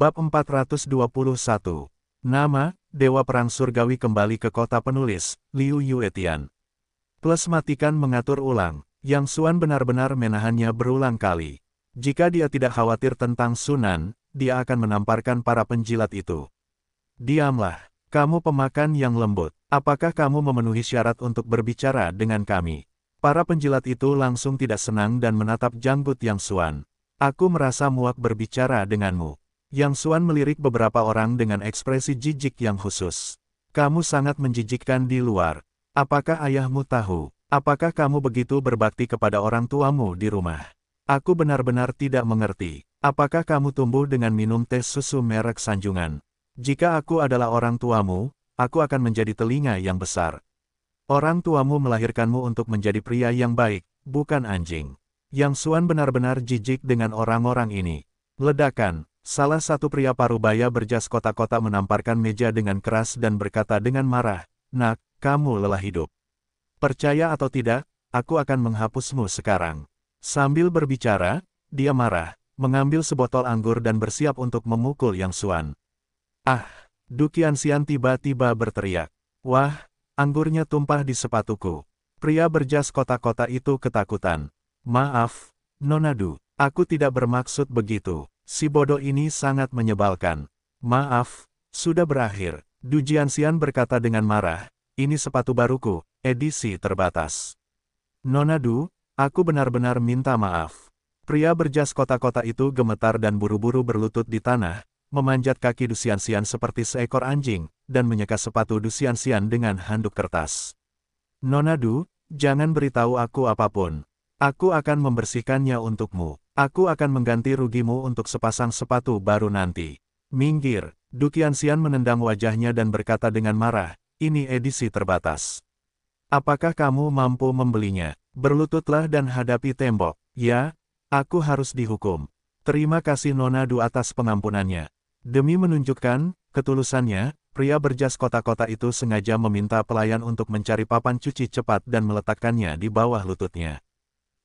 Bab 421. Nama, Dewa Perang Surgawi kembali ke kota penulis, Liu Yuetian. Plus matikan mengatur ulang, Yang Suan benar-benar menahannya berulang kali. Jika dia tidak khawatir tentang Sunan, dia akan menamparkan para penjilat itu. Diamlah, kamu pemakan yang lembut. Apakah kamu memenuhi syarat untuk berbicara dengan kami? Para penjilat itu langsung tidak senang dan menatap janggut Yang Suan. Aku merasa muak berbicara denganmu. Yang Suan melirik beberapa orang dengan ekspresi jijik yang khusus. Kamu sangat menjijikkan di luar. Apakah ayahmu tahu? Apakah kamu begitu berbakti kepada orang tuamu di rumah? Aku benar-benar tidak mengerti. Apakah kamu tumbuh dengan minum teh susu merek sanjungan? Jika aku adalah orang tuamu, aku akan menjadi telinga yang besar. Orang tuamu melahirkanmu untuk menjadi pria yang baik, bukan anjing. Yang Suan benar-benar jijik dengan orang-orang ini. Ledakan, Salah satu pria parubaya berjas kota-kota menamparkan meja dengan keras dan berkata dengan marah, Nak, kamu lelah hidup. Percaya atau tidak, aku akan menghapusmu sekarang. Sambil berbicara, dia marah, mengambil sebotol anggur dan bersiap untuk memukul Yang Suan. Ah, Dukian Sian tiba-tiba berteriak. Wah, anggurnya tumpah di sepatuku. Pria berjas kota-kota itu ketakutan. Maaf, Nonadu, aku tidak bermaksud begitu. Si bodoh ini sangat menyebalkan. Maaf, sudah berakhir. Du Jianxian berkata dengan marah, ini sepatu baruku, edisi terbatas. Nona Du, aku benar-benar minta maaf. Pria berjas kota-kota itu gemetar dan buru-buru berlutut di tanah, memanjat kaki Du Xianxian seperti seekor anjing, dan menyeka sepatu Du Xianxian dengan handuk kertas. Nona Du, jangan beritahu aku apapun. Aku akan membersihkannya untukmu. Aku akan mengganti rugimu untuk sepasang sepatu baru nanti. Minggir, Dukiansian menendang wajahnya dan berkata dengan marah, ini edisi terbatas. Apakah kamu mampu membelinya? Berlututlah dan hadapi tembok. Ya, aku harus dihukum. Terima kasih Nona Du atas pengampunannya. Demi menunjukkan ketulusannya, pria berjas kota-kota itu sengaja meminta pelayan untuk mencari papan cuci cepat dan meletakkannya di bawah lututnya.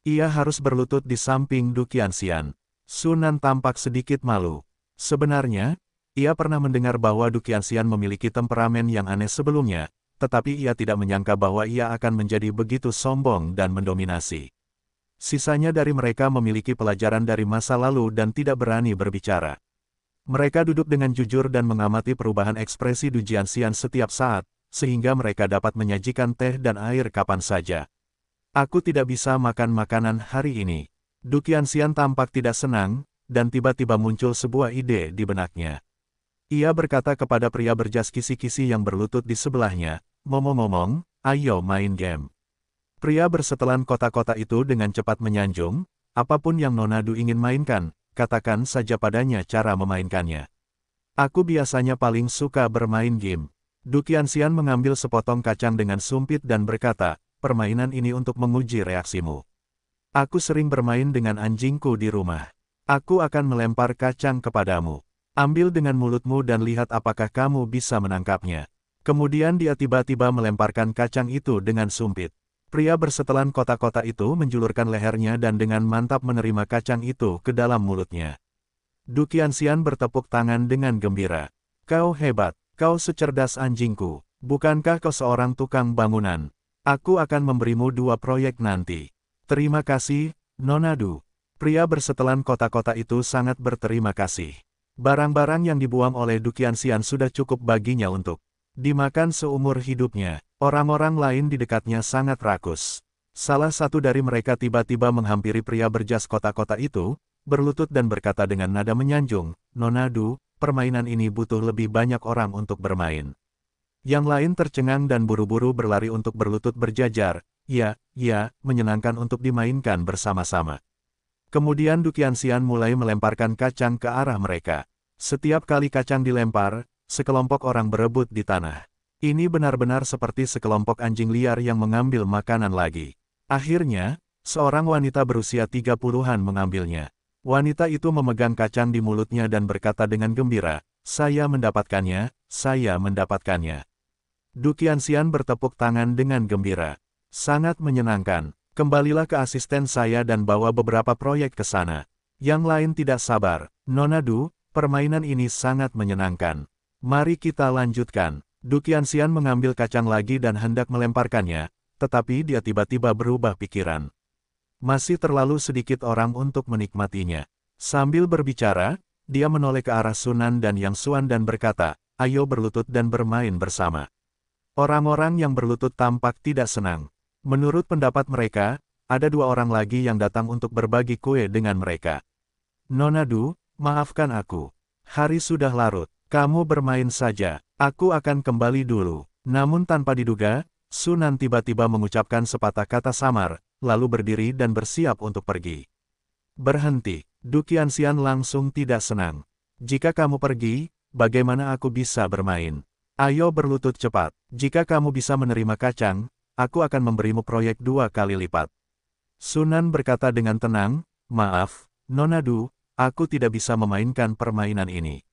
Ia harus berlutut di samping Dukiansian. Sunan tampak sedikit malu. Sebenarnya, ia pernah mendengar bahwa Dukiansian memiliki temperamen yang aneh sebelumnya, tetapi ia tidak menyangka bahwa ia akan menjadi begitu sombong dan mendominasi. Sisanya dari mereka memiliki pelajaran dari masa lalu dan tidak berani berbicara. Mereka duduk dengan jujur dan mengamati perubahan ekspresi Dujiansian setiap saat, sehingga mereka dapat menyajikan teh dan air kapan saja. Aku tidak bisa makan makanan hari ini. Dukian Dukiansian tampak tidak senang, dan tiba-tiba muncul sebuah ide di benaknya. Ia berkata kepada pria berjas kisi-kisi yang berlutut di sebelahnya, momo momong ayo main game. Pria bersetelan kota-kota itu dengan cepat menyanjung, apapun yang Nona Nonadu ingin mainkan, katakan saja padanya cara memainkannya. Aku biasanya paling suka bermain game. Dukian Dukiansian mengambil sepotong kacang dengan sumpit dan berkata, permainan ini untuk menguji reaksimu. Aku sering bermain dengan anjingku di rumah. Aku akan melempar kacang kepadamu. Ambil dengan mulutmu dan lihat apakah kamu bisa menangkapnya. Kemudian dia tiba-tiba melemparkan kacang itu dengan sumpit. Pria bersetelan kota-kota itu menjulurkan lehernya dan dengan mantap menerima kacang itu ke dalam mulutnya. Dukiansian bertepuk tangan dengan gembira. Kau hebat, kau secerdas anjingku. Bukankah kau seorang tukang bangunan? Aku akan memberimu dua proyek nanti. Terima kasih, Nonadu. Pria bersetelan kota-kota itu sangat berterima kasih. Barang-barang yang dibuang oleh dukian sian sudah cukup baginya untuk dimakan seumur hidupnya. Orang-orang lain di dekatnya sangat rakus. Salah satu dari mereka tiba-tiba menghampiri pria berjas kota-kota itu, berlutut dan berkata dengan nada menyanjung, Nonadu, permainan ini butuh lebih banyak orang untuk bermain. Yang lain tercengang dan buru-buru berlari untuk berlutut berjajar, ya, ya, menyenangkan untuk dimainkan bersama-sama. Kemudian Dukiansian mulai melemparkan kacang ke arah mereka. Setiap kali kacang dilempar, sekelompok orang berebut di tanah. Ini benar-benar seperti sekelompok anjing liar yang mengambil makanan lagi. Akhirnya, seorang wanita berusia 30-an mengambilnya. Wanita itu memegang kacang di mulutnya dan berkata dengan gembira, saya mendapatkannya, saya mendapatkannya. Dukiansian bertepuk tangan dengan gembira. Sangat menyenangkan. Kembalilah ke asisten saya dan bawa beberapa proyek ke sana. Yang lain tidak sabar. Nona Du, permainan ini sangat menyenangkan. Mari kita lanjutkan. Dukiansian mengambil kacang lagi dan hendak melemparkannya, tetapi dia tiba-tiba berubah pikiran. Masih terlalu sedikit orang untuk menikmatinya. Sambil berbicara, dia menoleh ke arah Sunan dan Yang Suan dan berkata, ayo berlutut dan bermain bersama. Orang-orang yang berlutut tampak tidak senang. Menurut pendapat mereka, ada dua orang lagi yang datang untuk berbagi kue dengan mereka. Nonadu, maafkan aku. Hari sudah larut, kamu bermain saja, aku akan kembali dulu. Namun tanpa diduga, Sunan tiba-tiba mengucapkan sepatah kata samar, lalu berdiri dan bersiap untuk pergi. Berhenti, Dukian Sian langsung tidak senang. Jika kamu pergi, bagaimana aku bisa bermain? Ayo berlutut cepat. Jika kamu bisa menerima kacang, aku akan memberimu proyek dua kali lipat. Sunan berkata dengan tenang, maaf, Nonadu, aku tidak bisa memainkan permainan ini.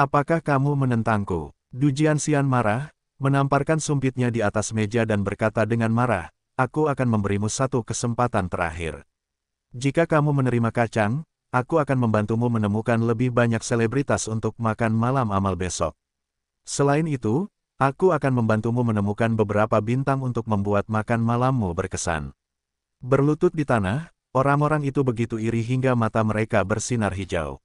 Apakah kamu menentangku? Dujian Sian marah, menamparkan sumpitnya di atas meja dan berkata dengan marah, aku akan memberimu satu kesempatan terakhir. Jika kamu menerima kacang, aku akan membantumu menemukan lebih banyak selebritas untuk makan malam amal besok. Selain itu, aku akan membantumu menemukan beberapa bintang untuk membuat makan malammu berkesan. Berlutut di tanah, orang-orang itu begitu iri hingga mata mereka bersinar hijau.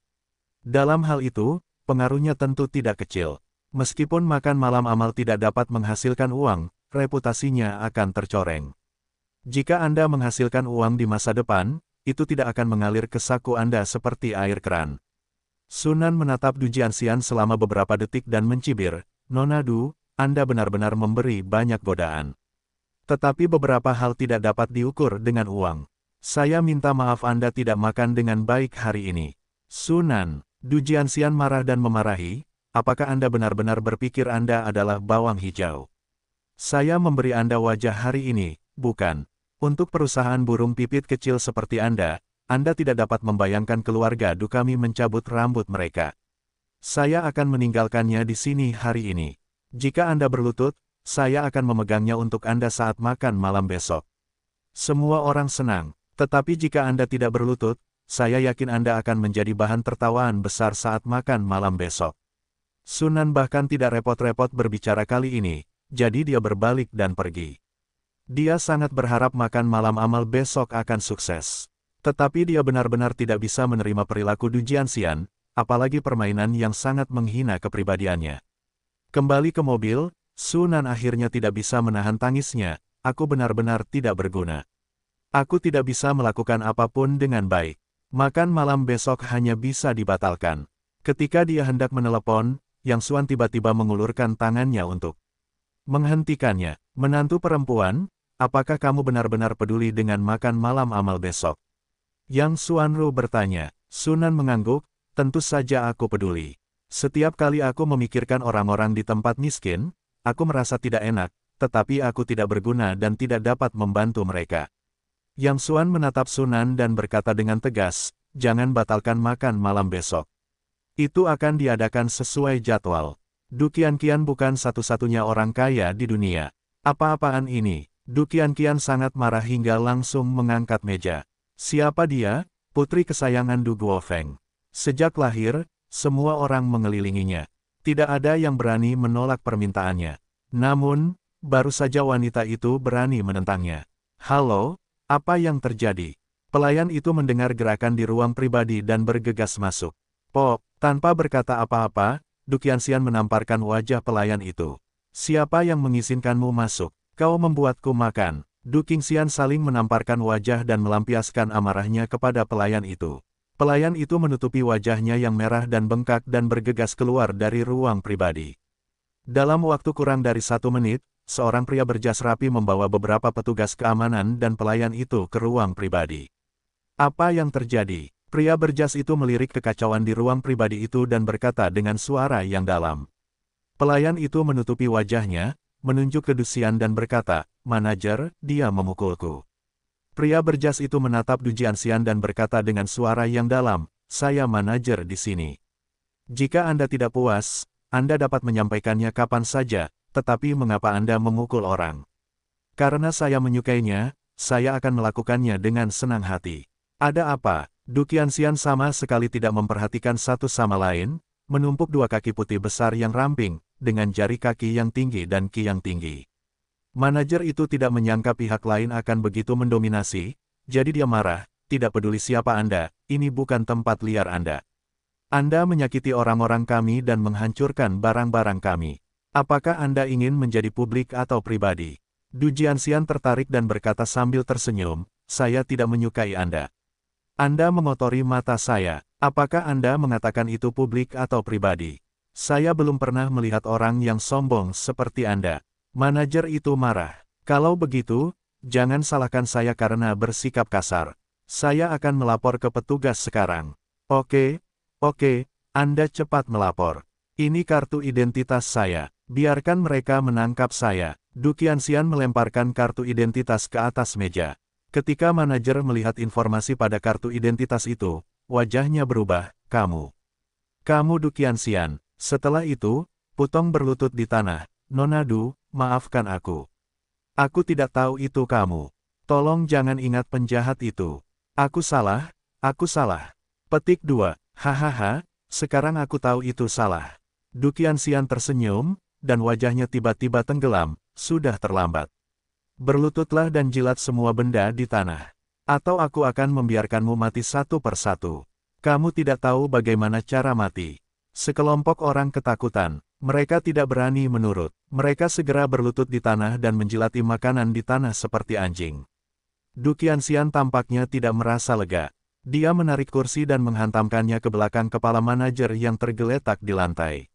Dalam hal itu, pengaruhnya tentu tidak kecil. Meskipun makan malam amal tidak dapat menghasilkan uang, reputasinya akan tercoreng. Jika Anda menghasilkan uang di masa depan, itu tidak akan mengalir ke saku Anda seperti air keran. Sunan menatap Ansian selama beberapa detik dan mencibir, Nona Du, Anda benar-benar memberi banyak godaan. Tetapi beberapa hal tidak dapat diukur dengan uang. Saya minta maaf Anda tidak makan dengan baik hari ini. Sunan, Ansian marah dan memarahi, apakah Anda benar-benar berpikir Anda adalah bawang hijau? Saya memberi Anda wajah hari ini, bukan. Untuk perusahaan burung pipit kecil seperti Anda, anda tidak dapat membayangkan keluarga dukami mencabut rambut mereka. Saya akan meninggalkannya di sini hari ini. Jika Anda berlutut, saya akan memegangnya untuk Anda saat makan malam besok. Semua orang senang, tetapi jika Anda tidak berlutut, saya yakin Anda akan menjadi bahan tertawaan besar saat makan malam besok. Sunan bahkan tidak repot-repot berbicara kali ini, jadi dia berbalik dan pergi. Dia sangat berharap makan malam amal besok akan sukses. Tetapi dia benar-benar tidak bisa menerima perilaku Du Jianxian, apalagi permainan yang sangat menghina kepribadiannya. Kembali ke mobil, Sunan akhirnya tidak bisa menahan tangisnya, aku benar-benar tidak berguna. Aku tidak bisa melakukan apapun dengan baik. Makan malam besok hanya bisa dibatalkan. Ketika dia hendak menelepon, Yang Suan tiba-tiba mengulurkan tangannya untuk menghentikannya. Menantu perempuan, apakah kamu benar-benar peduli dengan makan malam amal besok? Yang Suanru bertanya, Sunan mengangguk, tentu saja aku peduli. Setiap kali aku memikirkan orang-orang di tempat miskin, aku merasa tidak enak, tetapi aku tidak berguna dan tidak dapat membantu mereka. Yang Suan menatap Sunan dan berkata dengan tegas, jangan batalkan makan malam besok. Itu akan diadakan sesuai jadwal. Dukian Kian bukan satu-satunya orang kaya di dunia. Apa-apaan ini? Dukian Kian sangat marah hingga langsung mengangkat meja. Siapa dia? Putri kesayangan Du Guofeng. Sejak lahir, semua orang mengelilinginya. Tidak ada yang berani menolak permintaannya. Namun, baru saja wanita itu berani menentangnya. Halo, apa yang terjadi? Pelayan itu mendengar gerakan di ruang pribadi dan bergegas masuk. Pop, tanpa berkata apa-apa, Dukiansian menamparkan wajah pelayan itu. Siapa yang mengizinkanmu masuk? Kau membuatku makan. Du Qingxian saling menamparkan wajah dan melampiaskan amarahnya kepada pelayan itu. Pelayan itu menutupi wajahnya yang merah dan bengkak dan bergegas keluar dari ruang pribadi. Dalam waktu kurang dari satu menit, seorang pria berjas rapi membawa beberapa petugas keamanan dan pelayan itu ke ruang pribadi. Apa yang terjadi? Pria berjas itu melirik kekacauan di ruang pribadi itu dan berkata dengan suara yang dalam. Pelayan itu menutupi wajahnya, menunjuk ke Dusian dan berkata, Manajer, dia memukulku. Pria berjas itu menatap Dujiansian dan berkata dengan suara yang dalam, saya manajer di sini. Jika Anda tidak puas, Anda dapat menyampaikannya kapan saja, tetapi mengapa Anda memukul orang? Karena saya menyukainya, saya akan melakukannya dengan senang hati. Ada apa? Dukiansian sama sekali tidak memperhatikan satu sama lain, menumpuk dua kaki putih besar yang ramping, dengan jari kaki yang tinggi dan ki yang tinggi. Manajer itu tidak menyangka pihak lain akan begitu mendominasi, jadi dia marah, tidak peduli siapa Anda, ini bukan tempat liar Anda. Anda menyakiti orang-orang kami dan menghancurkan barang-barang kami. Apakah Anda ingin menjadi publik atau pribadi? Du Jianxian tertarik dan berkata sambil tersenyum, saya tidak menyukai Anda. Anda mengotori mata saya. Apakah Anda mengatakan itu publik atau pribadi? Saya belum pernah melihat orang yang sombong seperti Anda. Manajer itu marah. Kalau begitu, jangan salahkan saya karena bersikap kasar. Saya akan melapor ke petugas sekarang. Oke, oke, Anda cepat melapor. Ini kartu identitas saya. Biarkan mereka menangkap saya. Dukiansian melemparkan kartu identitas ke atas meja. Ketika manajer melihat informasi pada kartu identitas itu, wajahnya berubah, kamu. Kamu Dukiansian. Setelah itu, Putong berlutut di tanah, Nonadu, maafkan aku. Aku tidak tahu itu kamu. Tolong jangan ingat penjahat itu. Aku salah, aku salah. Petik 2, hahaha, sekarang aku tahu itu salah. Dukian Sian tersenyum, dan wajahnya tiba-tiba tenggelam, sudah terlambat. Berlututlah dan jilat semua benda di tanah. Atau aku akan membiarkanmu mati satu persatu. Kamu tidak tahu bagaimana cara mati. Sekelompok orang ketakutan, mereka tidak berani menurut. Mereka segera berlutut di tanah dan menjilati makanan di tanah seperti anjing. Dukian Sian tampaknya tidak merasa lega. Dia menarik kursi dan menghantamkannya ke belakang kepala manajer yang tergeletak di lantai.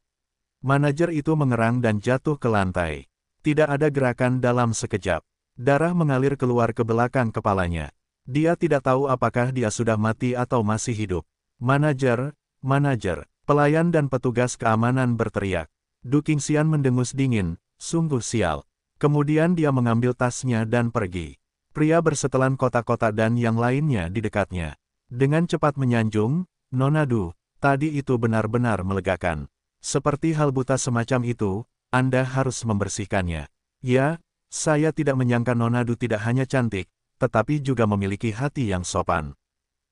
Manajer itu mengerang dan jatuh ke lantai. Tidak ada gerakan dalam sekejap. Darah mengalir keluar ke belakang kepalanya. Dia tidak tahu apakah dia sudah mati atau masih hidup. Manajer, manajer, Pelayan dan petugas keamanan berteriak. Dukingsian Qingxian mendengus dingin, sungguh sial. Kemudian dia mengambil tasnya dan pergi. Pria bersetelan kota-kota dan yang lainnya di dekatnya. Dengan cepat menyanjung, Nonadu, tadi itu benar-benar melegakan. Seperti hal buta semacam itu, Anda harus membersihkannya. Ya, saya tidak menyangka Nonadu tidak hanya cantik, tetapi juga memiliki hati yang sopan.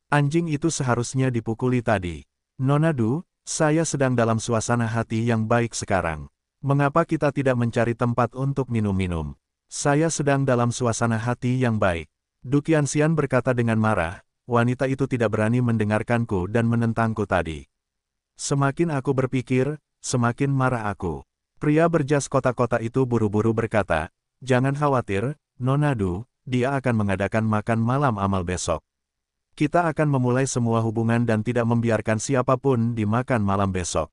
Anjing itu seharusnya dipukuli tadi. Nonadu, saya sedang dalam suasana hati yang baik sekarang. Mengapa kita tidak mencari tempat untuk minum-minum? Saya sedang dalam suasana hati yang baik. Dukiansian berkata dengan marah, wanita itu tidak berani mendengarkanku dan menentangku tadi. Semakin aku berpikir, semakin marah aku. Pria berjas kota-kota itu buru-buru berkata, Jangan khawatir, Nonadu, dia akan mengadakan makan malam amal besok kita akan memulai semua hubungan dan tidak membiarkan siapapun dimakan malam besok.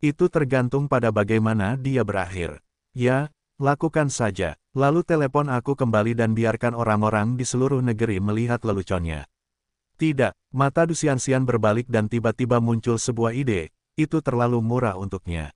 Itu tergantung pada bagaimana dia berakhir. Ya, lakukan saja. Lalu telepon aku kembali dan biarkan orang-orang di seluruh negeri melihat leluconnya. Tidak, mata Dusiansian berbalik dan tiba-tiba muncul sebuah ide, itu terlalu murah untuknya.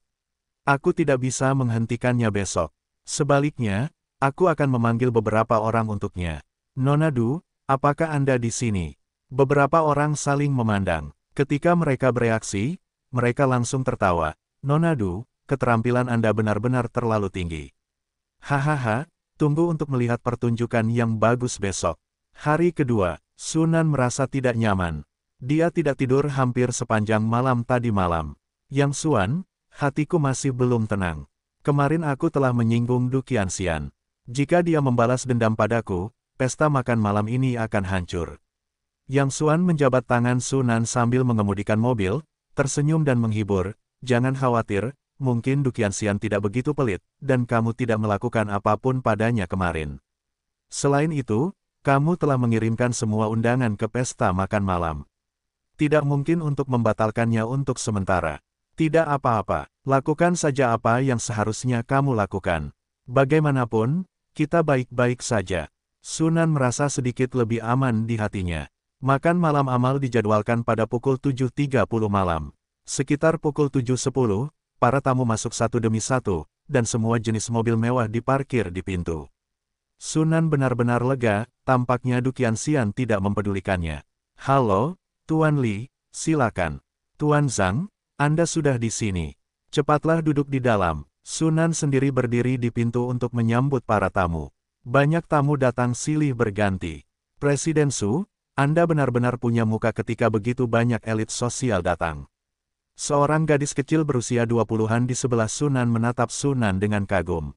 Aku tidak bisa menghentikannya besok. Sebaliknya, aku akan memanggil beberapa orang untuknya. Nonadu, apakah Anda di sini? Beberapa orang saling memandang. Ketika mereka bereaksi, mereka langsung tertawa. Nonadu, keterampilan Anda benar-benar terlalu tinggi. Hahaha, tunggu untuk melihat pertunjukan yang bagus besok. Hari kedua, Sunan merasa tidak nyaman. Dia tidak tidur hampir sepanjang malam tadi malam. Yang Suan, hatiku masih belum tenang. Kemarin aku telah menyinggung Dukiansian. Jika dia membalas dendam padaku, pesta makan malam ini akan hancur. Yang Suan menjabat tangan Sunan sambil mengemudikan mobil, tersenyum dan menghibur, jangan khawatir, mungkin Dukian Sian tidak begitu pelit, dan kamu tidak melakukan apapun padanya kemarin. Selain itu, kamu telah mengirimkan semua undangan ke pesta makan malam. Tidak mungkin untuk membatalkannya untuk sementara. Tidak apa-apa, lakukan saja apa yang seharusnya kamu lakukan. Bagaimanapun, kita baik-baik saja. Sunan merasa sedikit lebih aman di hatinya. Makan malam amal dijadwalkan pada pukul 7.30 malam. Sekitar pukul 7.10, para tamu masuk satu demi satu, dan semua jenis mobil mewah diparkir di pintu. Sunan benar-benar lega, tampaknya Dukian Sian tidak mempedulikannya. Halo, Tuan Li, silakan. Tuan Zhang, Anda sudah di sini. Cepatlah duduk di dalam. Sunan sendiri berdiri di pintu untuk menyambut para tamu. Banyak tamu datang silih berganti. Presiden Su, anda benar-benar punya muka ketika begitu banyak elit sosial datang. Seorang gadis kecil berusia 20-an di sebelah Sunan menatap Sunan dengan kagum.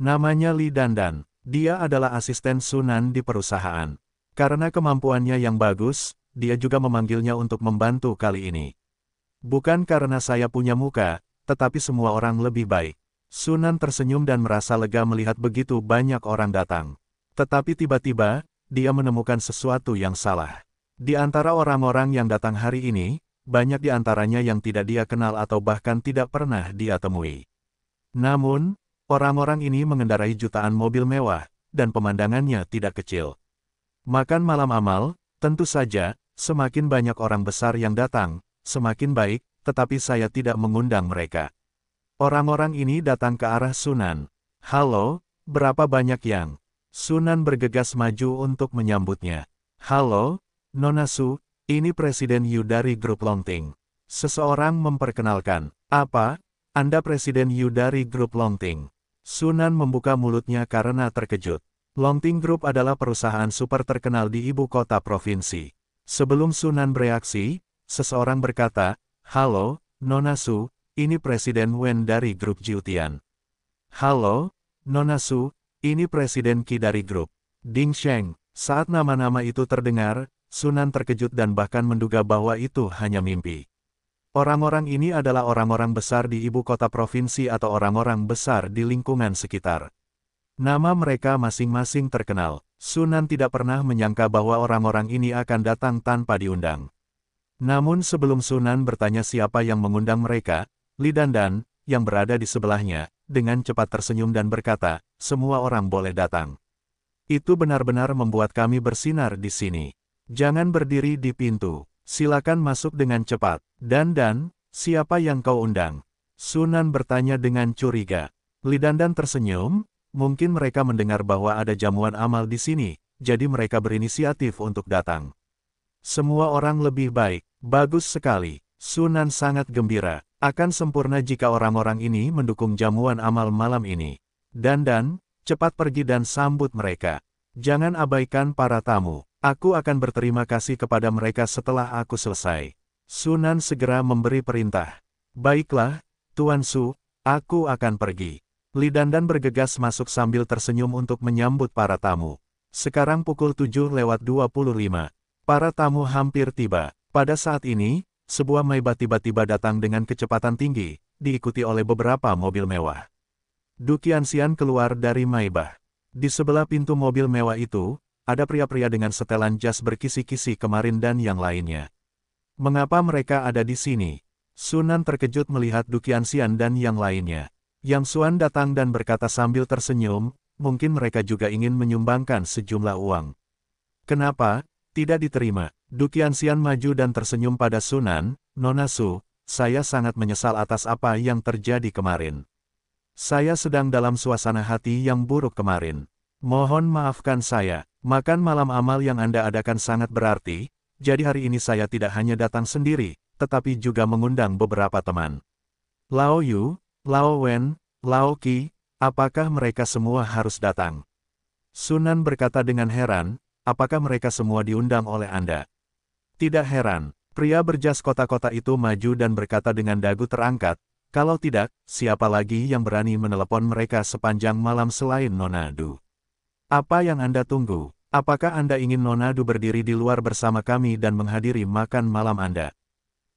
Namanya Li Dandan, dia adalah asisten Sunan di perusahaan. Karena kemampuannya yang bagus, dia juga memanggilnya untuk membantu kali ini. Bukan karena saya punya muka, tetapi semua orang lebih baik. Sunan tersenyum dan merasa lega melihat begitu banyak orang datang. Tetapi tiba-tiba, dia menemukan sesuatu yang salah. Di antara orang-orang yang datang hari ini, banyak di antaranya yang tidak dia kenal atau bahkan tidak pernah dia temui. Namun, orang-orang ini mengendarai jutaan mobil mewah, dan pemandangannya tidak kecil. Makan malam amal, tentu saja, semakin banyak orang besar yang datang, semakin baik, tetapi saya tidak mengundang mereka. Orang-orang ini datang ke arah Sunan. Halo, berapa banyak yang Sunan bergegas maju untuk menyambutnya. Halo, Nona Su, ini Presiden Yu dari Grup Longting. Seseorang memperkenalkan, apa? Anda Presiden Yu dari Grup Longting. Sunan membuka mulutnya karena terkejut. Longting Group adalah perusahaan super terkenal di ibu kota provinsi. Sebelum Sunan bereaksi, seseorang berkata, Halo, Nona Su, ini Presiden Wen dari Grup Jiutian. Halo, Nona Su, ini Presiden Qi dari grup Ding Sheng. Saat nama-nama itu terdengar, Sunan terkejut dan bahkan menduga bahwa itu hanya mimpi. Orang-orang ini adalah orang-orang besar di ibu kota provinsi atau orang-orang besar di lingkungan sekitar. Nama mereka masing-masing terkenal. Sunan tidak pernah menyangka bahwa orang-orang ini akan datang tanpa diundang. Namun sebelum Sunan bertanya siapa yang mengundang mereka, Li Dandan, yang berada di sebelahnya, dengan cepat tersenyum dan berkata, semua orang boleh datang. Itu benar-benar membuat kami bersinar di sini. Jangan berdiri di pintu, silakan masuk dengan cepat. Dan dan, siapa yang kau undang? Sunan bertanya dengan curiga. Lidandan tersenyum, mungkin mereka mendengar bahwa ada jamuan amal di sini, jadi mereka berinisiatif untuk datang. Semua orang lebih baik, bagus sekali. Sunan sangat gembira. Akan sempurna jika orang-orang ini mendukung jamuan amal malam ini. Dandan, cepat pergi dan sambut mereka. Jangan abaikan para tamu. Aku akan berterima kasih kepada mereka setelah aku selesai. Sunan segera memberi perintah. Baiklah, Tuan Su, aku akan pergi. Li Lidandan bergegas masuk sambil tersenyum untuk menyambut para tamu. Sekarang pukul 7 lewat 25. Para tamu hampir tiba. Pada saat ini, sebuah Maybach tiba-tiba datang dengan kecepatan tinggi, diikuti oleh beberapa mobil mewah. Dukiansian keluar dari Maybach. Di sebelah pintu mobil mewah itu, ada pria-pria dengan setelan jas berkisi-kisi kemarin dan yang lainnya. Mengapa mereka ada di sini? Sunan terkejut melihat Dukiansian dan yang lainnya. Yang Suan datang dan berkata sambil tersenyum, mungkin mereka juga ingin menyumbangkan sejumlah uang. Kenapa, tidak diterima. Dukiansian maju dan tersenyum pada Sunan, Nona Su, saya sangat menyesal atas apa yang terjadi kemarin. Saya sedang dalam suasana hati yang buruk kemarin. Mohon maafkan saya. Makan malam amal yang Anda adakan sangat berarti, jadi hari ini saya tidak hanya datang sendiri, tetapi juga mengundang beberapa teman. Lao Yu, Lao Wen, Lao Qi, apakah mereka semua harus datang? Sunan berkata dengan heran, apakah mereka semua diundang oleh Anda? Tidak heran, pria berjas kota-kota itu maju dan berkata dengan dagu terangkat, kalau tidak, siapa lagi yang berani menelepon mereka sepanjang malam selain Nonadu? Apa yang Anda tunggu? Apakah Anda ingin Nonadu berdiri di luar bersama kami dan menghadiri makan malam Anda?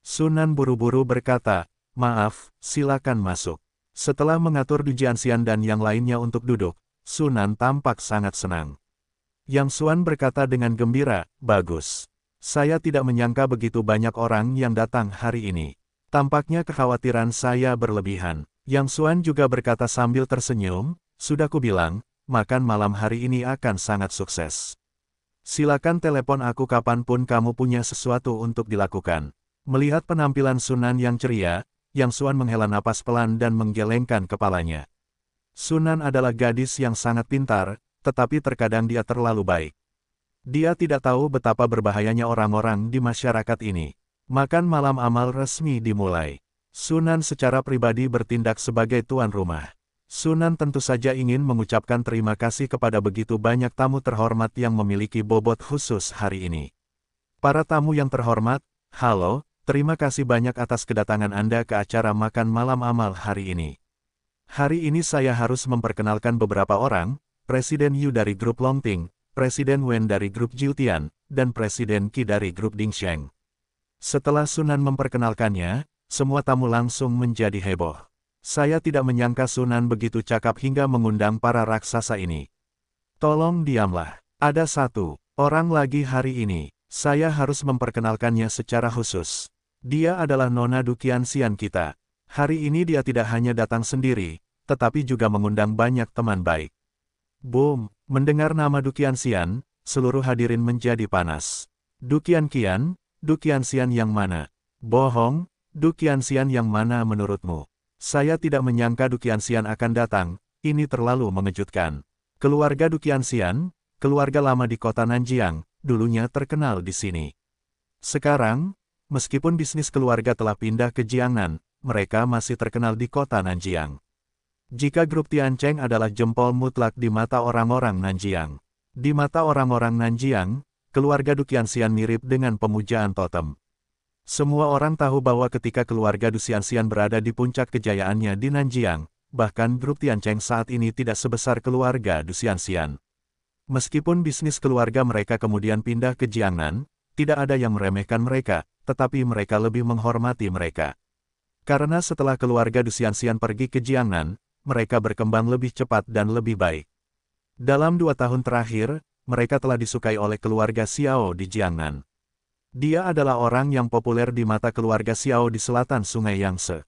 Sunan buru-buru berkata, maaf, silakan masuk. Setelah mengatur Dujiansian dan yang lainnya untuk duduk, Sunan tampak sangat senang. Yang Suan berkata dengan gembira, bagus. Saya tidak menyangka begitu banyak orang yang datang hari ini. Tampaknya kekhawatiran saya berlebihan. Yang Suan juga berkata sambil tersenyum, sudah kubilang, makan malam hari ini akan sangat sukses. Silakan telepon aku kapanpun kamu punya sesuatu untuk dilakukan. Melihat penampilan Sunan yang ceria, Yang Suan menghela napas pelan dan menggelengkan kepalanya. Sunan adalah gadis yang sangat pintar, tetapi terkadang dia terlalu baik. Dia tidak tahu betapa berbahayanya orang-orang di masyarakat ini. Makan malam amal resmi dimulai. Sunan secara pribadi bertindak sebagai tuan rumah. Sunan tentu saja ingin mengucapkan terima kasih kepada begitu banyak tamu terhormat yang memiliki bobot khusus hari ini. Para tamu yang terhormat, halo, terima kasih banyak atas kedatangan Anda ke acara makan malam amal hari ini. Hari ini saya harus memperkenalkan beberapa orang, Presiden Yu dari Grup Longting, Presiden Wen dari Grup Jiutian, dan Presiden Qi dari Grup Dingsheng. Setelah Sunan memperkenalkannya, semua tamu langsung menjadi heboh. Saya tidak menyangka Sunan begitu cakap hingga mengundang para raksasa ini. Tolong diamlah. Ada satu orang lagi hari ini. Saya harus memperkenalkannya secara khusus. Dia adalah Nona Dukian Sian kita. Hari ini dia tidak hanya datang sendiri, tetapi juga mengundang banyak teman baik. Boom! Mendengar nama Dukian Sian, seluruh hadirin menjadi panas. Dukian Kian, Dukian Sian yang mana? Bohong, Dukian Sian yang mana menurutmu? Saya tidak menyangka Dukian Sian akan datang, ini terlalu mengejutkan. Keluarga Dukian Sian, keluarga lama di kota Nanjiang, dulunya terkenal di sini. Sekarang, meskipun bisnis keluarga telah pindah ke Jiangnan, mereka masih terkenal di kota Nanjiang. Jika grup Tiancheng adalah jempol mutlak di mata orang-orang Nanjiang. Di mata orang-orang Nanjiang, keluarga Dukianxian mirip dengan pemujaan totem. Semua orang tahu bahwa ketika keluarga Dusianxian berada di puncak kejayaannya di Nanjiang, bahkan grup Tiancheng saat ini tidak sebesar keluarga Dusianxian. Meskipun bisnis keluarga mereka kemudian pindah ke Jiangnan, tidak ada yang meremehkan mereka, tetapi mereka lebih menghormati mereka. Karena setelah keluarga Sian pergi ke Jiangnan, mereka berkembang lebih cepat dan lebih baik. Dalam dua tahun terakhir, mereka telah disukai oleh keluarga Xiao di Jiangnan. Dia adalah orang yang populer di mata keluarga Xiao di selatan Sungai Yangtze.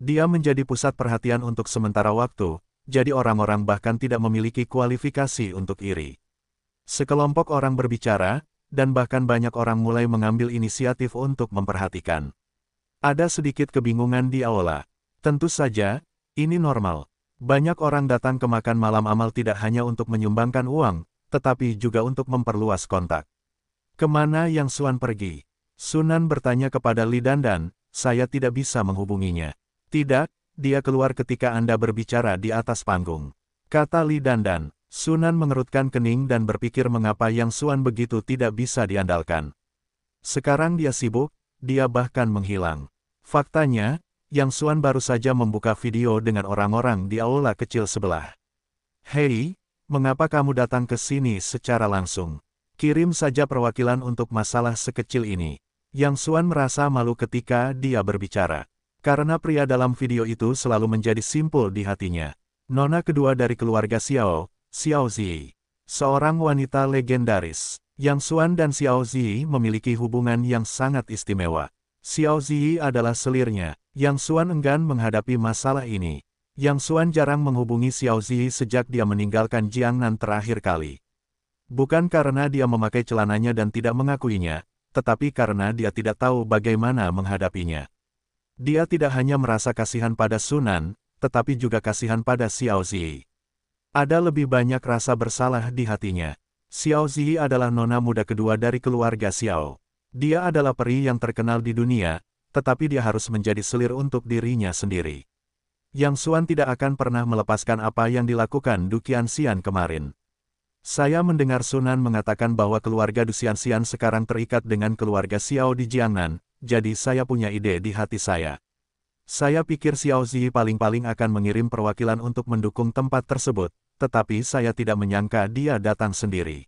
Dia menjadi pusat perhatian untuk sementara waktu, jadi orang-orang bahkan tidak memiliki kualifikasi untuk iri. Sekelompok orang berbicara, dan bahkan banyak orang mulai mengambil inisiatif untuk memperhatikan. Ada sedikit kebingungan di aula. Tentu saja, ini normal. Banyak orang datang ke makan malam amal tidak hanya untuk menyumbangkan uang, tetapi juga untuk memperluas kontak. Kemana yang Suan pergi? Sunan bertanya kepada Li Dandan, saya tidak bisa menghubunginya. Tidak, dia keluar ketika Anda berbicara di atas panggung. Kata Li Dandan, Sunan mengerutkan kening dan berpikir mengapa Yang Suan begitu tidak bisa diandalkan. Sekarang dia sibuk, dia bahkan menghilang. Faktanya, yang Suan baru saja membuka video dengan orang-orang di aula kecil sebelah. Hei, mengapa kamu datang ke sini secara langsung? Kirim saja perwakilan untuk masalah sekecil ini. Yang Suan merasa malu ketika dia berbicara. Karena pria dalam video itu selalu menjadi simpul di hatinya. Nona kedua dari keluarga Xiao, Xiao Ziyi. Seorang wanita legendaris. Yang Suan dan Xiao Ziyi memiliki hubungan yang sangat istimewa. Xiao Ziyi adalah selirnya, Yang Suan enggan menghadapi masalah ini. Yang Suan jarang menghubungi Xiao Ziyi sejak dia meninggalkan Jiangnan terakhir kali. Bukan karena dia memakai celananya dan tidak mengakuinya, tetapi karena dia tidak tahu bagaimana menghadapinya. Dia tidak hanya merasa kasihan pada Sunan, tetapi juga kasihan pada Xiao Ziyi. Ada lebih banyak rasa bersalah di hatinya. Xiao Ziyi adalah nona muda kedua dari keluarga Xiao. Dia adalah peri yang terkenal di dunia, tetapi dia harus menjadi selir untuk dirinya sendiri. Yang Suan tidak akan pernah melepaskan apa yang dilakukan Dukian Xian kemarin. Saya mendengar Sunan mengatakan bahwa keluarga Dukian Xian sekarang terikat dengan keluarga Xiao di Jiangnan, jadi saya punya ide di hati saya. Saya pikir Xiao Ziyi paling-paling akan mengirim perwakilan untuk mendukung tempat tersebut, tetapi saya tidak menyangka dia datang sendiri.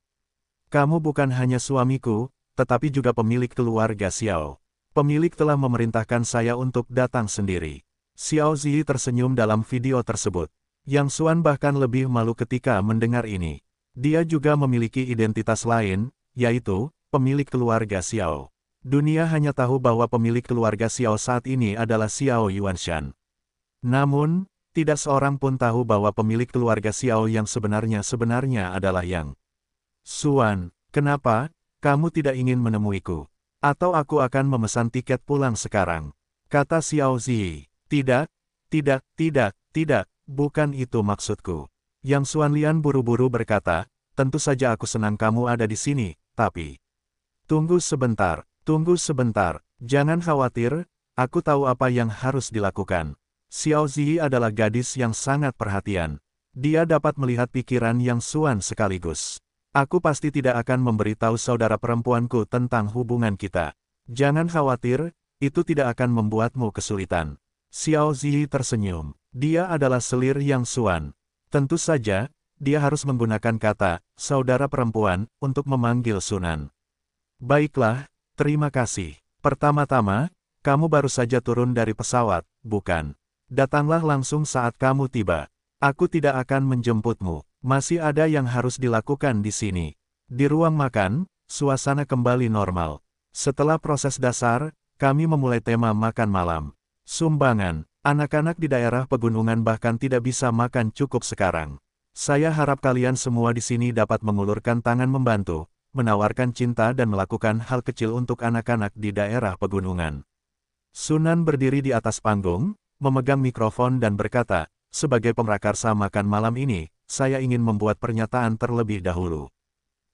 Kamu bukan hanya suamiku, tetapi juga pemilik keluarga Xiao. Pemilik telah memerintahkan saya untuk datang sendiri. Xiao Ziyi tersenyum dalam video tersebut. Yang Suan bahkan lebih malu ketika mendengar ini. Dia juga memiliki identitas lain, yaitu, pemilik keluarga Xiao. Dunia hanya tahu bahwa pemilik keluarga Xiao saat ini adalah Xiao Yuanshan. Namun, tidak seorang pun tahu bahwa pemilik keluarga Xiao yang sebenarnya sebenarnya adalah Yang. Suan. kenapa, kamu tidak ingin menemuiku. Atau aku akan memesan tiket pulang sekarang. Kata Xiao Ziyi. Tidak, tidak, tidak, tidak, bukan itu maksudku. Yang Suan Lian buru-buru berkata, tentu saja aku senang kamu ada di sini, tapi... Tunggu sebentar, tunggu sebentar, jangan khawatir, aku tahu apa yang harus dilakukan. Xiao Ziyi adalah gadis yang sangat perhatian. Dia dapat melihat pikiran Yang Suan sekaligus. Aku pasti tidak akan memberitahu saudara perempuanku tentang hubungan kita. Jangan khawatir, itu tidak akan membuatmu kesulitan. Xiao Ziyi tersenyum. Dia adalah selir yang suan. Tentu saja, dia harus menggunakan kata, saudara perempuan, untuk memanggil Sunan. Baiklah, terima kasih. Pertama-tama, kamu baru saja turun dari pesawat, bukan? Datanglah langsung saat kamu tiba. Aku tidak akan menjemputmu. Masih ada yang harus dilakukan di sini. Di ruang makan, suasana kembali normal. Setelah proses dasar, kami memulai tema makan malam. Sumbangan, anak-anak di daerah pegunungan bahkan tidak bisa makan cukup sekarang. Saya harap kalian semua di sini dapat mengulurkan tangan membantu, menawarkan cinta dan melakukan hal kecil untuk anak-anak di daerah pegunungan. Sunan berdiri di atas panggung, memegang mikrofon dan berkata, sebagai pemrakarsa makan malam ini, saya ingin membuat pernyataan terlebih dahulu.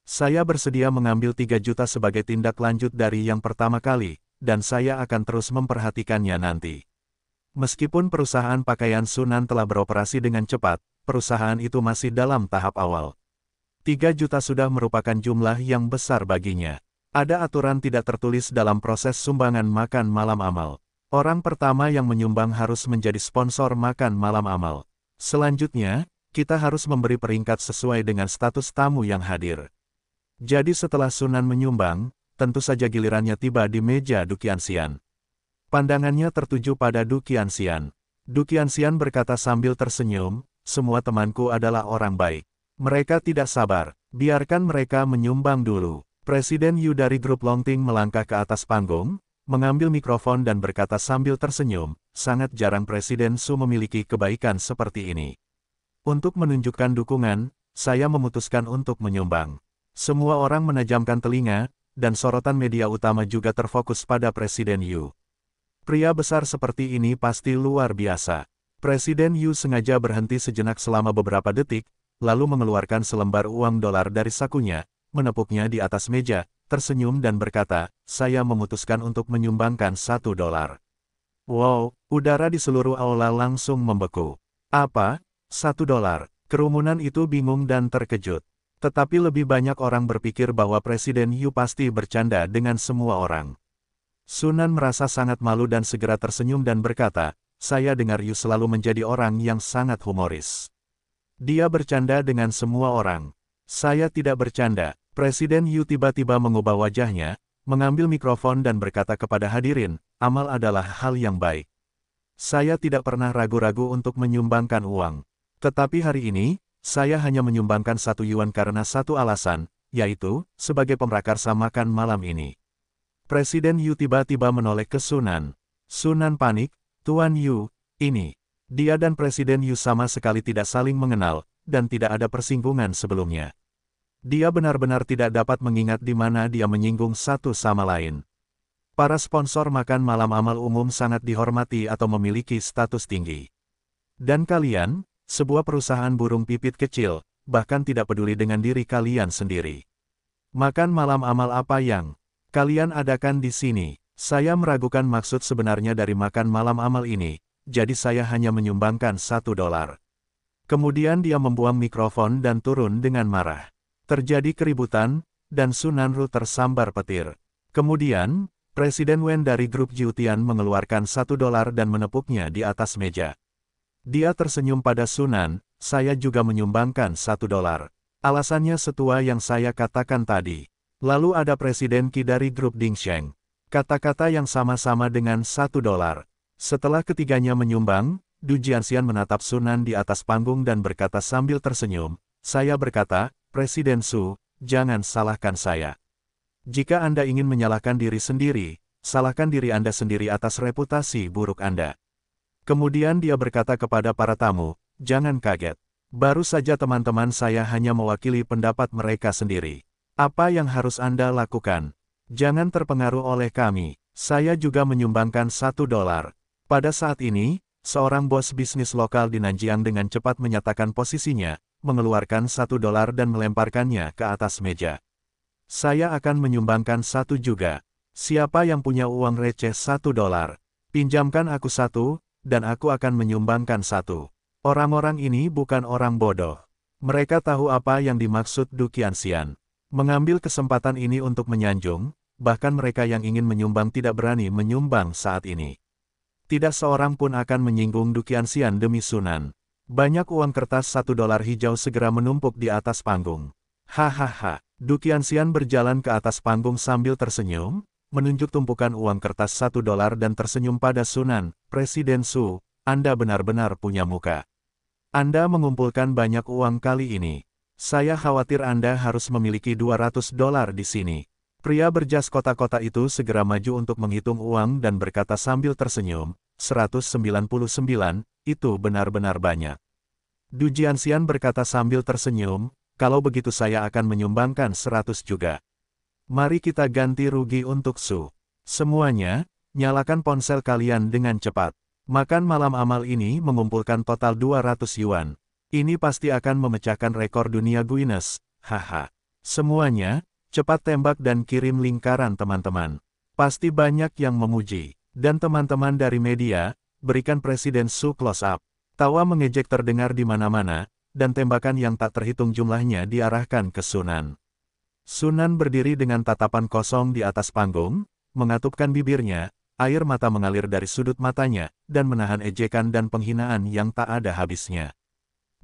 Saya bersedia mengambil 3 juta sebagai tindak lanjut dari yang pertama kali, dan saya akan terus memperhatikannya nanti. Meskipun perusahaan pakaian Sunan telah beroperasi dengan cepat, perusahaan itu masih dalam tahap awal. 3 juta sudah merupakan jumlah yang besar baginya. Ada aturan tidak tertulis dalam proses sumbangan makan malam amal. Orang pertama yang menyumbang harus menjadi sponsor makan malam amal. Selanjutnya, kita harus memberi peringkat sesuai dengan status tamu yang hadir. Jadi setelah Sunan menyumbang, tentu saja gilirannya tiba di meja Dukiansian. Pandangannya tertuju pada Dukiansian. Dukiansian berkata sambil tersenyum, semua temanku adalah orang baik. Mereka tidak sabar, biarkan mereka menyumbang dulu. Presiden Yu dari grup Longting melangkah ke atas panggung, mengambil mikrofon dan berkata sambil tersenyum, sangat jarang Presiden Su memiliki kebaikan seperti ini. Untuk menunjukkan dukungan, saya memutuskan untuk menyumbang. Semua orang menajamkan telinga, dan sorotan media utama juga terfokus pada Presiden Yu. Pria besar seperti ini pasti luar biasa. Presiden Yu sengaja berhenti sejenak selama beberapa detik, lalu mengeluarkan selembar uang dolar dari sakunya, menepuknya di atas meja, tersenyum dan berkata, saya memutuskan untuk menyumbangkan satu dolar. Wow, udara di seluruh aula langsung membeku. Apa, satu dolar. Kerumunan itu bingung dan terkejut. Tetapi lebih banyak orang berpikir bahwa Presiden Yu pasti bercanda dengan semua orang. Sunan merasa sangat malu dan segera tersenyum dan berkata, saya dengar Yu selalu menjadi orang yang sangat humoris. Dia bercanda dengan semua orang. Saya tidak bercanda. Presiden Yu tiba-tiba mengubah wajahnya, mengambil mikrofon dan berkata kepada hadirin, amal adalah hal yang baik. Saya tidak pernah ragu-ragu untuk menyumbangkan uang. Tetapi hari ini, saya hanya menyumbangkan satu yuan karena satu alasan, yaitu, sebagai pemrakarsa makan malam ini. Presiden Yu tiba-tiba menoleh ke Sunan. Sunan panik, Tuan Yu, ini. Dia dan Presiden Yu sama sekali tidak saling mengenal, dan tidak ada persinggungan sebelumnya. Dia benar-benar tidak dapat mengingat di mana dia menyinggung satu sama lain. Para sponsor makan malam amal umum sangat dihormati atau memiliki status tinggi. Dan kalian, sebuah perusahaan burung pipit kecil, bahkan tidak peduli dengan diri kalian sendiri. Makan malam amal apa yang kalian adakan di sini? Saya meragukan maksud sebenarnya dari makan malam amal ini, jadi saya hanya menyumbangkan satu dolar. Kemudian dia membuang mikrofon dan turun dengan marah. Terjadi keributan, dan Sunanru tersambar petir. Kemudian, Presiden Wen dari grup Jiutian mengeluarkan satu dolar dan menepuknya di atas meja. Dia tersenyum pada Sunan, saya juga menyumbangkan satu dolar. Alasannya setua yang saya katakan tadi. Lalu ada Presiden Ki dari grup Dingsheng. Kata-kata yang sama-sama dengan satu dolar. Setelah ketiganya menyumbang, Du Jianxian menatap Sunan di atas panggung dan berkata sambil tersenyum, saya berkata, Presiden Su, jangan salahkan saya. Jika Anda ingin menyalahkan diri sendiri, salahkan diri Anda sendiri atas reputasi buruk Anda. Kemudian dia berkata kepada para tamu, jangan kaget. Baru saja teman-teman saya hanya mewakili pendapat mereka sendiri. Apa yang harus Anda lakukan? Jangan terpengaruh oleh kami. Saya juga menyumbangkan satu dolar. Pada saat ini, seorang bos bisnis lokal di Nanjiang dengan cepat menyatakan posisinya, mengeluarkan satu dolar dan melemparkannya ke atas meja. Saya akan menyumbangkan satu juga. Siapa yang punya uang receh satu dolar? Pinjamkan aku satu, dan aku akan menyumbangkan satu. Orang-orang ini bukan orang bodoh. Mereka tahu apa yang dimaksud Dukian Sian. Mengambil kesempatan ini untuk menyanjung, bahkan mereka yang ingin menyumbang tidak berani menyumbang saat ini. Tidak seorang pun akan menyinggung Dukian Sian demi Sunan. Banyak uang kertas satu dolar hijau segera menumpuk di atas panggung. Hahaha, Dukian Sian berjalan ke atas panggung sambil tersenyum, menunjuk tumpukan uang kertas satu dolar dan tersenyum pada Sunan, Presiden Su, Anda benar-benar punya muka. Anda mengumpulkan banyak uang kali ini. Saya khawatir Anda harus memiliki 200 dolar di sini. Pria berjas kota-kota itu segera maju untuk menghitung uang dan berkata sambil tersenyum, 199, itu benar-benar banyak. Du Sian berkata sambil tersenyum, kalau begitu saya akan menyumbangkan 100 juga. Mari kita ganti rugi untuk Su. Semuanya, nyalakan ponsel kalian dengan cepat. Makan malam amal ini mengumpulkan total 200 yuan. Ini pasti akan memecahkan rekor dunia Guinness, haha. Semuanya, cepat tembak dan kirim lingkaran teman-teman. Pasti banyak yang memuji. Dan teman-teman dari media, berikan Presiden Su close up. Tawa mengejek terdengar di mana-mana, dan tembakan yang tak terhitung jumlahnya diarahkan ke Sunan. Sunan berdiri dengan tatapan kosong di atas panggung, mengatupkan bibirnya, air mata mengalir dari sudut matanya, dan menahan ejekan dan penghinaan yang tak ada habisnya.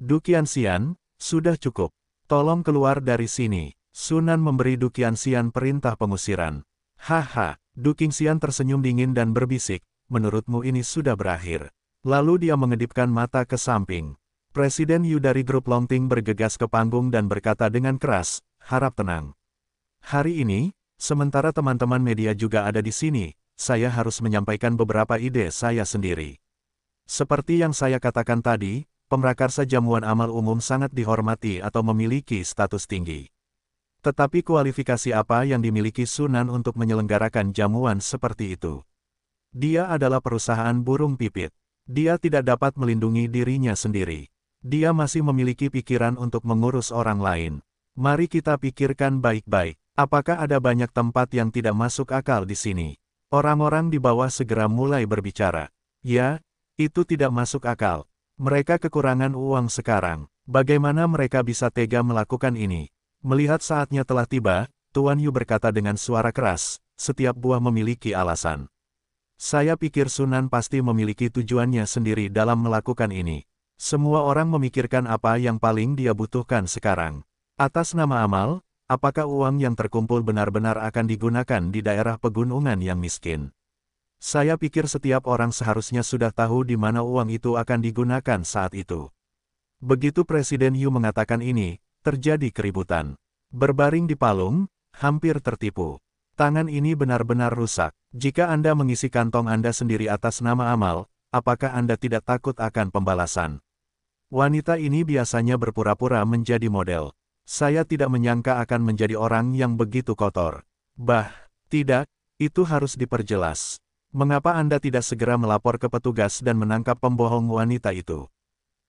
Dukian Sian, sudah cukup. Tolong keluar dari sini. Sunan memberi Dukian Sian perintah pengusiran. Haha, Duking Sian tersenyum dingin dan berbisik, menurutmu ini sudah berakhir. Lalu dia mengedipkan mata ke samping. Presiden Yu dari grup Longting bergegas ke panggung dan berkata dengan keras, harap tenang. Hari ini, sementara teman-teman media juga ada di sini, saya harus menyampaikan beberapa ide saya sendiri. Seperti yang saya katakan tadi, pemrakarsa jamuan amal umum sangat dihormati atau memiliki status tinggi. Tetapi kualifikasi apa yang dimiliki Sunan untuk menyelenggarakan jamuan seperti itu? Dia adalah perusahaan burung pipit. Dia tidak dapat melindungi dirinya sendiri. Dia masih memiliki pikiran untuk mengurus orang lain. Mari kita pikirkan baik-baik, apakah ada banyak tempat yang tidak masuk akal di sini? Orang-orang di bawah segera mulai berbicara. Ya, itu tidak masuk akal. Mereka kekurangan uang sekarang. Bagaimana mereka bisa tega melakukan ini? Melihat saatnya telah tiba, Tuan Yu berkata dengan suara keras, setiap buah memiliki alasan. Saya pikir Sunan pasti memiliki tujuannya sendiri dalam melakukan ini. Semua orang memikirkan apa yang paling dia butuhkan sekarang. Atas nama amal, apakah uang yang terkumpul benar-benar akan digunakan di daerah pegunungan yang miskin? Saya pikir setiap orang seharusnya sudah tahu di mana uang itu akan digunakan saat itu. Begitu Presiden Yu mengatakan ini, terjadi keributan. Berbaring di palung, hampir tertipu. Tangan ini benar-benar rusak. Jika Anda mengisi kantong Anda sendiri atas nama amal, apakah Anda tidak takut akan pembalasan? Wanita ini biasanya berpura-pura menjadi model. Saya tidak menyangka akan menjadi orang yang begitu kotor. Bah, tidak, itu harus diperjelas. Mengapa Anda tidak segera melapor ke petugas dan menangkap pembohong wanita itu?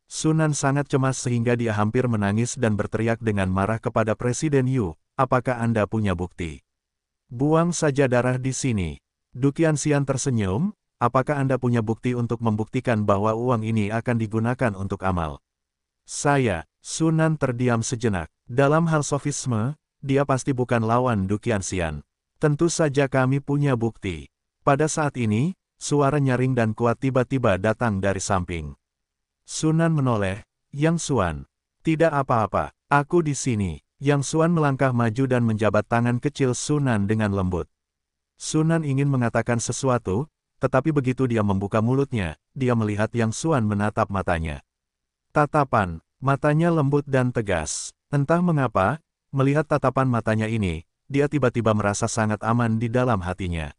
Sunan sangat cemas sehingga dia hampir menangis dan berteriak dengan marah kepada Presiden Yu, apakah Anda punya bukti? Buang saja darah di sini. Dukian Sian tersenyum, apakah Anda punya bukti untuk membuktikan bahwa uang ini akan digunakan untuk amal? Saya, Sunan terdiam sejenak. Dalam hal sofisme, dia pasti bukan lawan Dukiansian. Tentu saja kami punya bukti. Pada saat ini, suara nyaring dan kuat tiba-tiba datang dari samping. Sunan menoleh, Yang Suan. Tidak apa-apa, aku di sini. Yang Suan melangkah maju dan menjabat tangan kecil Sunan dengan lembut. Sunan ingin mengatakan sesuatu, tetapi begitu dia membuka mulutnya, dia melihat Yang Suan menatap matanya. Tatapan, Matanya lembut dan tegas. Entah mengapa, melihat tatapan matanya ini, dia tiba-tiba merasa sangat aman di dalam hatinya.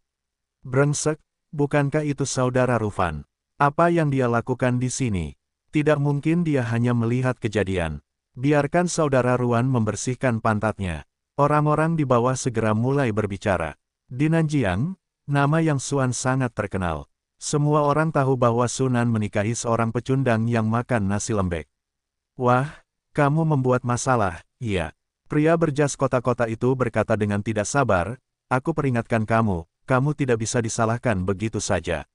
Brengsek, bukankah itu saudara Rufan? Apa yang dia lakukan di sini? Tidak mungkin dia hanya melihat kejadian. Biarkan saudara Ruan membersihkan pantatnya. Orang-orang di bawah segera mulai berbicara. Di Nanjiang, nama yang Suan sangat terkenal. Semua orang tahu bahwa Sunan menikahi seorang pecundang yang makan nasi lembek. Wah, kamu membuat masalah, iya. Pria berjas kota-kota itu berkata dengan tidak sabar, aku peringatkan kamu, kamu tidak bisa disalahkan begitu saja.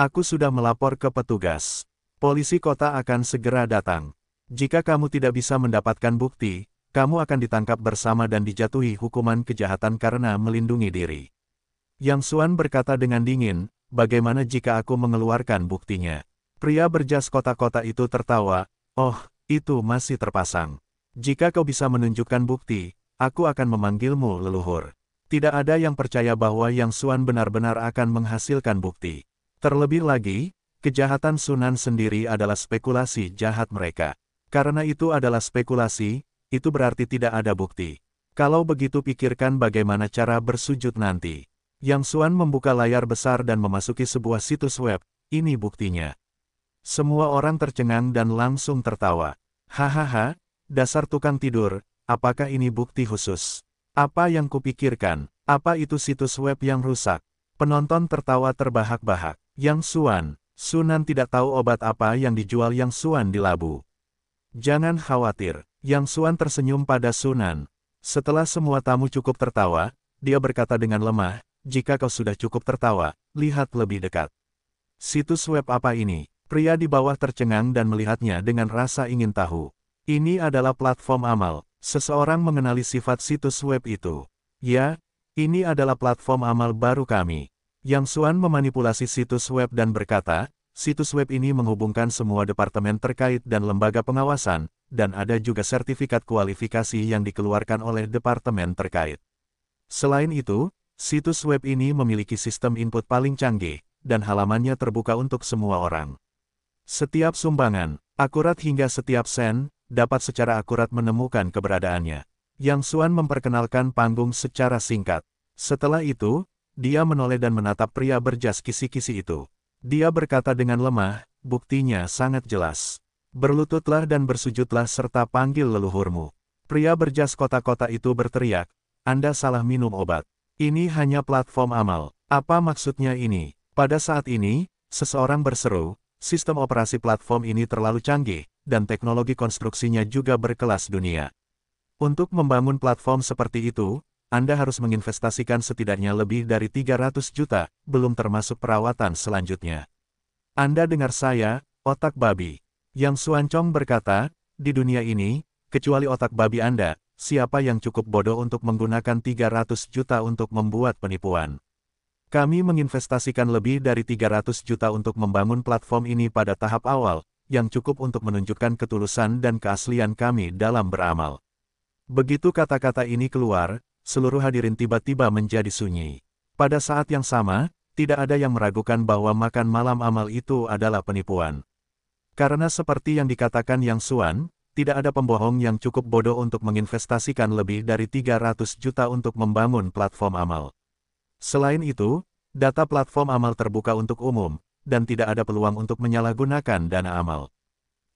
Aku sudah melapor ke petugas. Polisi kota akan segera datang. Jika kamu tidak bisa mendapatkan bukti, kamu akan ditangkap bersama dan dijatuhi hukuman kejahatan karena melindungi diri. Yang Suan berkata dengan dingin, bagaimana jika aku mengeluarkan buktinya? Pria berjas kota-kota itu tertawa, oh, itu masih terpasang. Jika kau bisa menunjukkan bukti, aku akan memanggilmu leluhur. Tidak ada yang percaya bahwa Yang Suan benar-benar akan menghasilkan bukti. Terlebih lagi, kejahatan Sunan sendiri adalah spekulasi jahat mereka. Karena itu adalah spekulasi, itu berarti tidak ada bukti. Kalau begitu pikirkan bagaimana cara bersujud nanti. Yang Suan membuka layar besar dan memasuki sebuah situs web, ini buktinya. Semua orang tercengang dan langsung tertawa. Hahaha, dasar tukang tidur, apakah ini bukti khusus? Apa yang kupikirkan? Apa itu situs web yang rusak? Penonton tertawa terbahak-bahak. Yang Suan, Sunan tidak tahu obat apa yang dijual Yang Suan di labu. Jangan khawatir, Yang Suan tersenyum pada Sunan. Setelah semua tamu cukup tertawa, dia berkata dengan lemah, jika kau sudah cukup tertawa, lihat lebih dekat. Situs web apa ini? Pria di bawah tercengang dan melihatnya dengan rasa ingin tahu. Ini adalah platform amal. Seseorang mengenali sifat situs web itu. Ya, ini adalah platform amal baru kami. Yang Suan memanipulasi situs web dan berkata, situs web ini menghubungkan semua departemen terkait dan lembaga pengawasan, dan ada juga sertifikat kualifikasi yang dikeluarkan oleh departemen terkait. Selain itu, situs web ini memiliki sistem input paling canggih, dan halamannya terbuka untuk semua orang. Setiap sumbangan, akurat hingga setiap sen, dapat secara akurat menemukan keberadaannya. Yang Suan memperkenalkan panggung secara singkat. Setelah itu, dia menoleh dan menatap pria berjas kisi-kisi itu. Dia berkata dengan lemah, buktinya sangat jelas. Berlututlah dan bersujudlah serta panggil leluhurmu. Pria berjas kota-kota itu berteriak, Anda salah minum obat. Ini hanya platform amal. Apa maksudnya ini? Pada saat ini, seseorang berseru, sistem operasi platform ini terlalu canggih, dan teknologi konstruksinya juga berkelas dunia. Untuk membangun platform seperti itu, Anda harus menginvestasikan setidaknya lebih dari 300 juta, belum termasuk perawatan selanjutnya. Anda dengar saya, otak babi. Yang Suancong berkata, di dunia ini, kecuali otak babi Anda, siapa yang cukup bodoh untuk menggunakan 300 juta untuk membuat penipuan? Kami menginvestasikan lebih dari 300 juta untuk membangun platform ini pada tahap awal, yang cukup untuk menunjukkan ketulusan dan keaslian kami dalam beramal. Begitu kata-kata ini keluar, seluruh hadirin tiba-tiba menjadi sunyi. Pada saat yang sama, tidak ada yang meragukan bahwa makan malam amal itu adalah penipuan. Karena seperti yang dikatakan Yang Suan, tidak ada pembohong yang cukup bodoh untuk menginvestasikan lebih dari 300 juta untuk membangun platform amal. Selain itu, data platform amal terbuka untuk umum, dan tidak ada peluang untuk menyalahgunakan dana amal.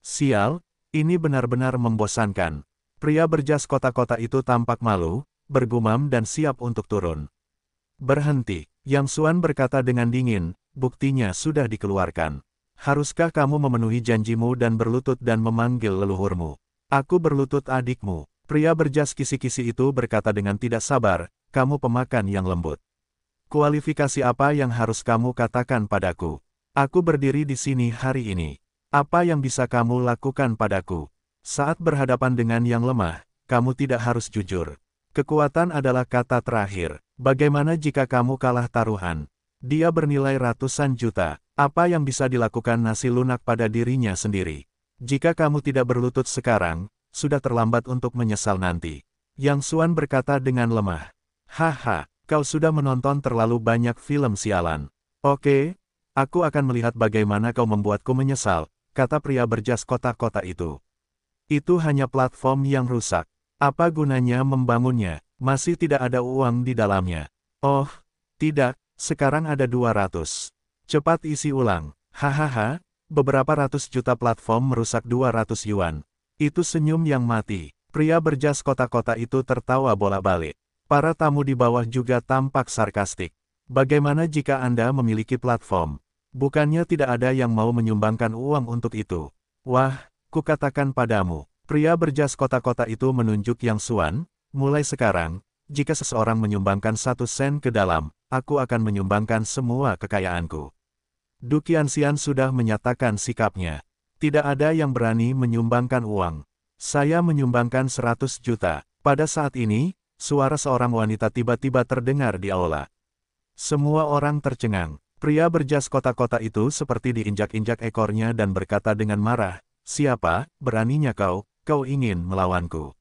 Sial, ini benar-benar membosankan. Pria berjas kota-kota itu tampak malu, bergumam dan siap untuk turun. Berhenti, Yang Suan berkata dengan dingin, buktinya sudah dikeluarkan. Haruskah kamu memenuhi janjimu dan berlutut dan memanggil leluhurmu? Aku berlutut adikmu. Pria berjas kisi-kisi itu berkata dengan tidak sabar, kamu pemakan yang lembut. Kualifikasi apa yang harus kamu katakan padaku? Aku berdiri di sini hari ini. Apa yang bisa kamu lakukan padaku? Saat berhadapan dengan yang lemah, kamu tidak harus jujur. Kekuatan adalah kata terakhir. Bagaimana jika kamu kalah taruhan? Dia bernilai ratusan juta. Apa yang bisa dilakukan nasi lunak pada dirinya sendiri? Jika kamu tidak berlutut sekarang, sudah terlambat untuk menyesal nanti. Yang Suan berkata dengan lemah. Haha, Kau sudah menonton terlalu banyak film sialan. Oke, aku akan melihat bagaimana kau membuatku menyesal, kata pria berjas kota-kota itu. Itu hanya platform yang rusak. Apa gunanya membangunnya? Masih tidak ada uang di dalamnya. Oh, tidak, sekarang ada 200. Cepat isi ulang. Hahaha, beberapa ratus juta platform merusak 200 yuan. Itu senyum yang mati. Pria berjas kota-kota itu tertawa bola balik Para tamu di bawah juga tampak sarkastik. Bagaimana jika Anda memiliki platform? Bukannya tidak ada yang mau menyumbangkan uang untuk itu. Wah, kukatakan padamu, pria berjas kota-kota itu menunjuk yang suan, mulai sekarang, jika seseorang menyumbangkan satu sen ke dalam, aku akan menyumbangkan semua kekayaanku. Dukiansian sudah menyatakan sikapnya. Tidak ada yang berani menyumbangkan uang. Saya menyumbangkan 100 juta. Pada saat ini, suara seorang wanita tiba-tiba terdengar di aula. Semua orang tercengang. Pria berjas kota-kota itu seperti diinjak-injak ekornya dan berkata dengan marah, Siapa, beraninya kau, kau ingin melawanku.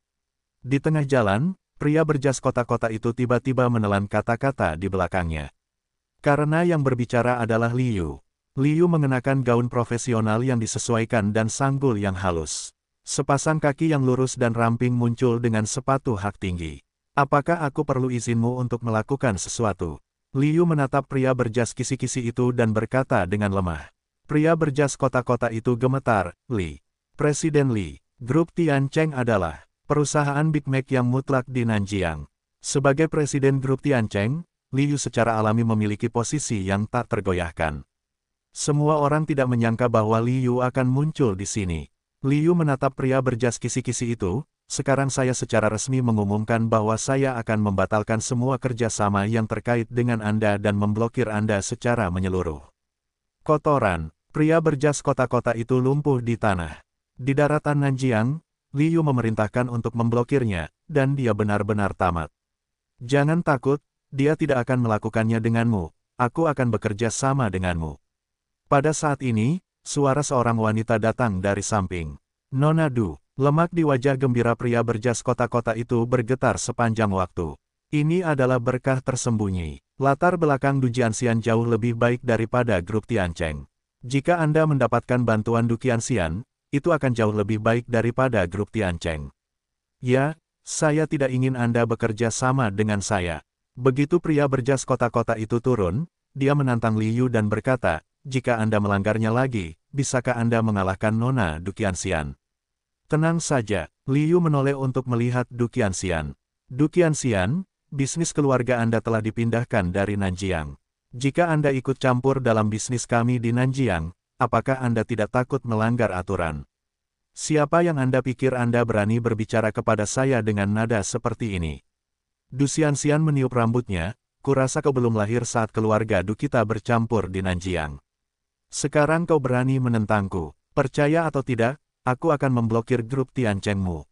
Di tengah jalan, pria berjas kota-kota itu tiba-tiba menelan kata-kata di belakangnya. Karena yang berbicara adalah Liu. Liu mengenakan gaun profesional yang disesuaikan dan sanggul yang halus. Sepasang kaki yang lurus dan ramping muncul dengan sepatu hak tinggi. Apakah aku perlu izinmu untuk melakukan sesuatu? Liu menatap pria berjas kisi-kisi itu dan berkata dengan lemah. Pria berjas kota-kota itu gemetar, Li. Presiden Li, grup Tian Cheng adalah perusahaan Big Mac yang mutlak di Nanjiang. Sebagai presiden grup Tian Cheng, Liu secara alami memiliki posisi yang tak tergoyahkan. Semua orang tidak menyangka bahwa Liu akan muncul di sini. Liu menatap pria berjas kisi-kisi itu, sekarang saya secara resmi mengumumkan bahwa saya akan membatalkan semua kerjasama yang terkait dengan Anda dan memblokir Anda secara menyeluruh. Kotoran, pria berjas kota-kota itu lumpuh di tanah. Di daratan Nanjiang, Liu memerintahkan untuk memblokirnya, dan dia benar-benar tamat. Jangan takut, dia tidak akan melakukannya denganmu, aku akan bekerja sama denganmu. Pada saat ini, suara seorang wanita datang dari samping. Nona Du, Lemak di wajah gembira pria berjas kota-kota itu bergetar sepanjang waktu. Ini adalah berkah tersembunyi. Latar belakang Du Jiansian jauh lebih baik daripada grup Tiancheng. Jika Anda mendapatkan bantuan Du Qianxian, itu akan jauh lebih baik daripada grup Tiancheng. Ya, saya tidak ingin Anda bekerja sama dengan saya. Begitu pria berjas kota-kota itu turun, dia menantang Liu dan berkata, jika Anda melanggarnya lagi, bisakah Anda mengalahkan Nona Du Qianxian? Tenang saja, Liu menoleh untuk melihat Dukian Xian, bisnis keluarga Anda telah dipindahkan dari Nanjiang. Jika Anda ikut campur dalam bisnis kami di Nanjiang, apakah Anda tidak takut melanggar aturan? Siapa yang Anda pikir Anda berani berbicara kepada saya dengan nada seperti ini? Xian meniup rambutnya, kurasa kau belum lahir saat keluarga Dukita bercampur di Nanjiang. Sekarang kau berani menentangku, percaya atau tidak, Aku akan memblokir grup Tian Chengmu.